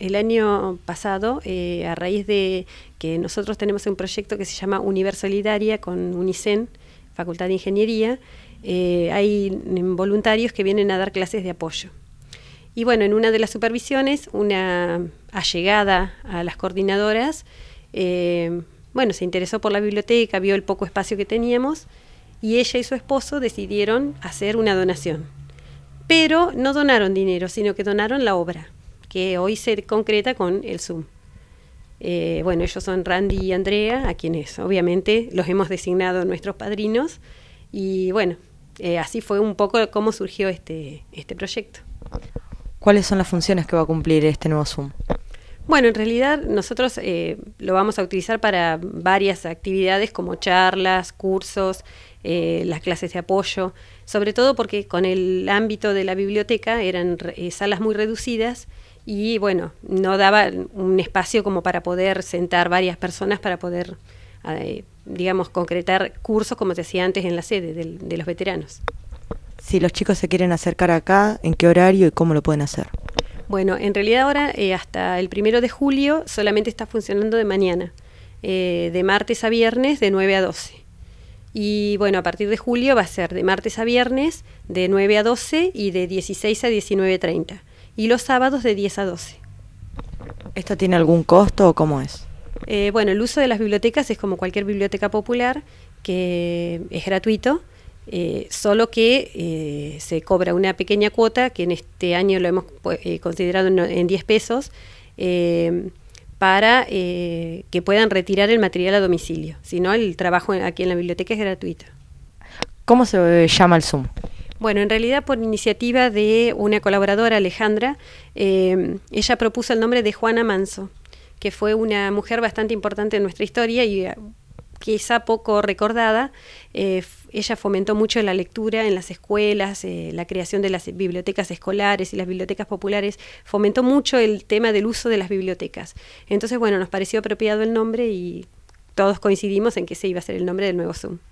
El año pasado, eh, a raíz de que nosotros tenemos un proyecto que se llama Universolidaria con UNICEN, Facultad de Ingeniería, eh, hay voluntarios que vienen a dar clases de apoyo. Y bueno, en una de las supervisiones, una allegada a las coordinadoras, eh, bueno, se interesó por la biblioteca, vio el poco espacio que teníamos y ella y su esposo decidieron hacer una donación. Pero no donaron dinero, sino que donaron la obra que hoy se concreta con el Zoom. Eh, bueno, ellos son Randy y Andrea, a quienes obviamente los hemos designado nuestros padrinos. Y bueno, eh, así fue un poco cómo surgió este, este proyecto. ¿Cuáles son las funciones que va a cumplir este nuevo Zoom? Bueno, en realidad nosotros eh, lo vamos a utilizar para varias actividades como charlas, cursos, las clases de apoyo, sobre todo porque con el ámbito de la biblioteca eran salas muy reducidas y bueno, no daba un espacio como para poder sentar varias personas para poder, eh, digamos, concretar cursos, como te decía antes, en la sede de, los veteranos. Si los chicos se quieren acercar acá, ¿en qué horario y cómo lo pueden hacer? Bueno, en realidad ahora eh, hasta el primero de julio solamente está funcionando de mañana, eh, de martes a viernes de 9 a 12. Y bueno, a partir de julio va a ser de martes a viernes de 9 a 12 y de 16 a 19.30 y los sábados de 10 a 12. ¿Esto tiene algún costo o cómo es? Eh, bueno, el uso de las bibliotecas es como cualquier biblioteca popular, que es gratuito, eh, solo que eh, se cobra una pequeña cuota, que en este año lo hemos considerado en, en, 10 pesos, para que puedan retirar el material a domicilio. Si no, el trabajo aquí en la biblioteca es gratuito. ¿Cómo se llama el Zoom? Bueno, en realidad por iniciativa de una colaboradora, Alejandra, em, ella propuso el nombre de Juana Manso, que fue una mujer bastante importante en nuestra historia y eh, quizá poco recordada. Eh, ella fomentó mucho la lectura en las escuelas, eh, la creación de las bibliotecas escolares y las bibliotecas populares, fomentó mucho el tema del uso de las bibliotecas. Entonces, bueno, nos pareció apropiado el nombre y todos coincidimos en que ese iba a ser el nombre del nuevo Zoom.